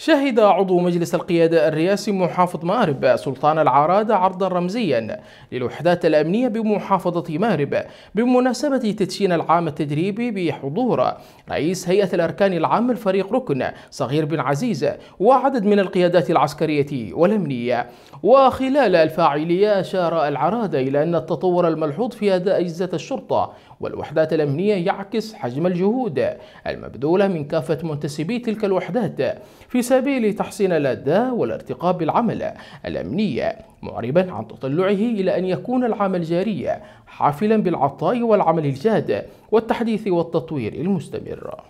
شهد عضو مجلس القيادة الرئاسي محافظ مأرب سلطان العرادة عرضا رمزيا للوحدات الأمنية بمحافظة مأرب بمناسبة تدشين العام التدريبي بحضور رئيس هيئة الأركان العام الفريق ركن صغير بن عزيز وعدد من القيادات العسكرية والأمنية وخلال الفاعلية أشار العرادة إلى أن التطور الملحوظ في أداء أجهزة الشرطة والوحدات الأمنية يعكس حجم الجهود المبذولة من كافة منتسبي تلك الوحدات في سبيل تحسين الأداء والارتقاء بالعمل الأمنية معربا عن تطلعه إلى أن يكون العام الجاري حافلا بالعطاء والعمل الجاد والتحديث والتطوير المستمر